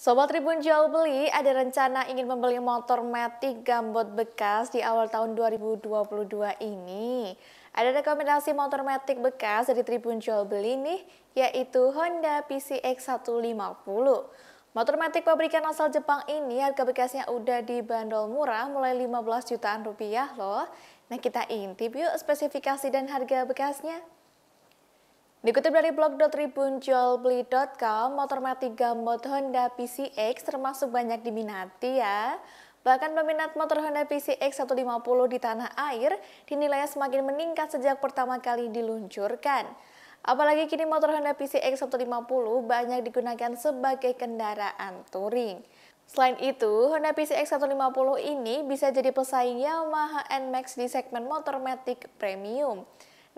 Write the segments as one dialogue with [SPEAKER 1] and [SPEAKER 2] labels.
[SPEAKER 1] Sobat Tribun Jual Beli, ada rencana ingin membeli motor Matic Gambot bekas di awal tahun 2022 ini. Ada rekomendasi motor Matic bekas dari Tribun Jual Beli nih, yaitu Honda PCX 150. Motor Matic pabrikan asal Jepang ini harga bekasnya udah dibanderol murah mulai 15 jutaan rupiah loh. Nah kita intip yuk spesifikasi dan harga bekasnya. Dikutip dari blog motor mati mod Honda PCX termasuk banyak diminati ya. Bahkan peminat motor Honda PCX 150 di tanah air dinilai semakin meningkat sejak pertama kali diluncurkan. Apalagi kini motor Honda PCX 150 banyak digunakan sebagai kendaraan touring. Selain itu, Honda PCX 150 ini bisa jadi pesaing Yamaha NMAX di segmen motor Matic Premium.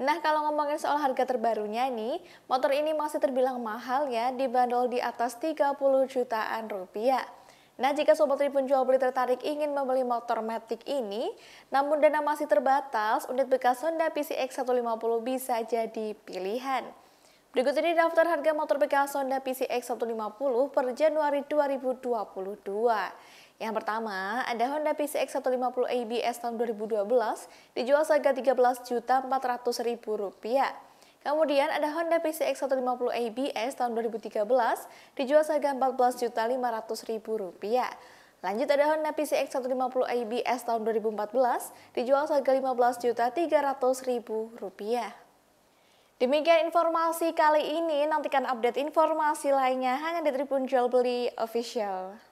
[SPEAKER 1] Nah, kalau ngomongin soal harga terbarunya nih, motor ini masih terbilang mahal ya, dibanderol di atas 30 jutaan rupiah. Nah, jika Sobat Tribun Jual Beli tertarik ingin membeli motor Matic ini, namun dana masih terbatas, unit bekas Honda PCX 150 bisa jadi pilihan. Berikut ini daftar harga motor bekas Honda PCX 150 per Januari 2022. Yang pertama, ada Honda PCX 150 ABS tahun 2012 dijual seharga Rp13.400.000. Kemudian ada Honda PCX 150 ABS tahun 2013 dijual seharga Rp14.500.000. Lanjut ada Honda PCX 150 ABS tahun 2014 dijual seharga Rp15.300.000. Demikian informasi kali ini, nantikan update informasi lainnya hanya di Tribun Jual Beli Official.